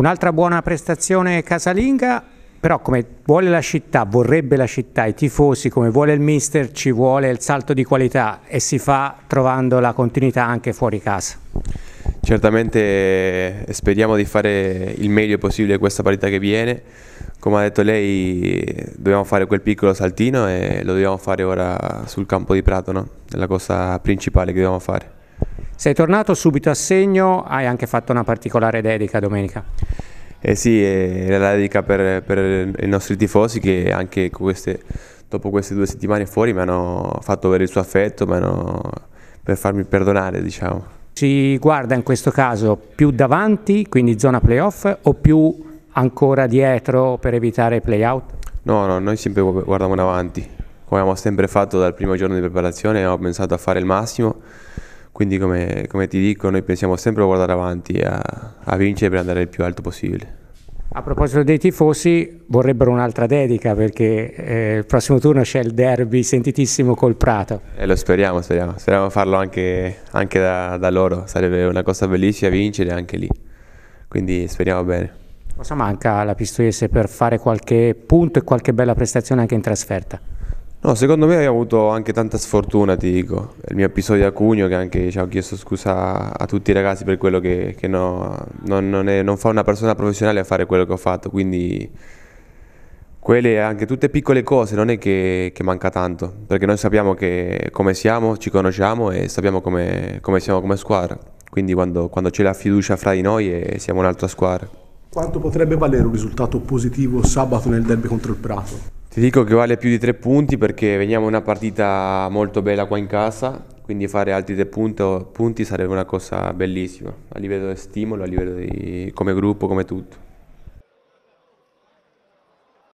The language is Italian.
Un'altra buona prestazione casalinga, però come vuole la città, vorrebbe la città, i tifosi, come vuole il mister, ci vuole il salto di qualità e si fa trovando la continuità anche fuori casa. Certamente eh, speriamo di fare il meglio possibile questa partita che viene, come ha detto lei dobbiamo fare quel piccolo saltino e lo dobbiamo fare ora sul campo di Prato, no? è la cosa principale che dobbiamo fare. Sei tornato subito a segno, hai anche fatto una particolare dedica domenica. Eh sì, è eh, la dedica per, per i nostri tifosi che anche queste, dopo queste due settimane fuori mi hanno fatto avere il suo affetto, mi hanno, per farmi perdonare diciamo. Ci guarda in questo caso più davanti, quindi zona playoff, o più ancora dietro per evitare i playout? No, no, noi sempre guardiamo in avanti, come abbiamo sempre fatto dal primo giorno di preparazione, abbiamo pensato a fare il massimo quindi come, come, ti dico, noi pensiamo sempre a guardare avanti, a, a, vincere per andare il più alto possibile. A proposito dei tifosi, vorrebbero un'altra dedica perché eh, il prossimo turno c'è il derby sentitissimo col Prato. E eh, lo speriamo, speriamo, speriamo farlo anche, anche da, da loro, sarebbe una cosa bellissima vincere anche lì, quindi speriamo bene. Cosa manca alla Pistoiese per fare qualche punto e qualche bella prestazione anche in trasferta? No, secondo me hai avuto anche tanta sfortuna, ti dico. Il mio episodio a Cugno che anche ci ho chiesto scusa a tutti i ragazzi per quello che, che no, non, non, è, non, fa una persona professionale a fare quello che ho fatto, quindi quelle anche tutte piccole cose, non è che, che manca tanto, perché noi sappiamo come siamo, ci conosciamo e sappiamo come, come siamo come squadra, quindi quando, quando c'è la fiducia fra di noi siamo un'altra squadra. Quanto potrebbe valere un risultato positivo sabato nel derby contro il Prato? Ti dico che vale più di tre punti perché veniamo una partita molto bella qua in casa, quindi fare altri tre punto, punti sarebbe una cosa bellissima a livello di stimolo, a livello di, come gruppo, come tutto.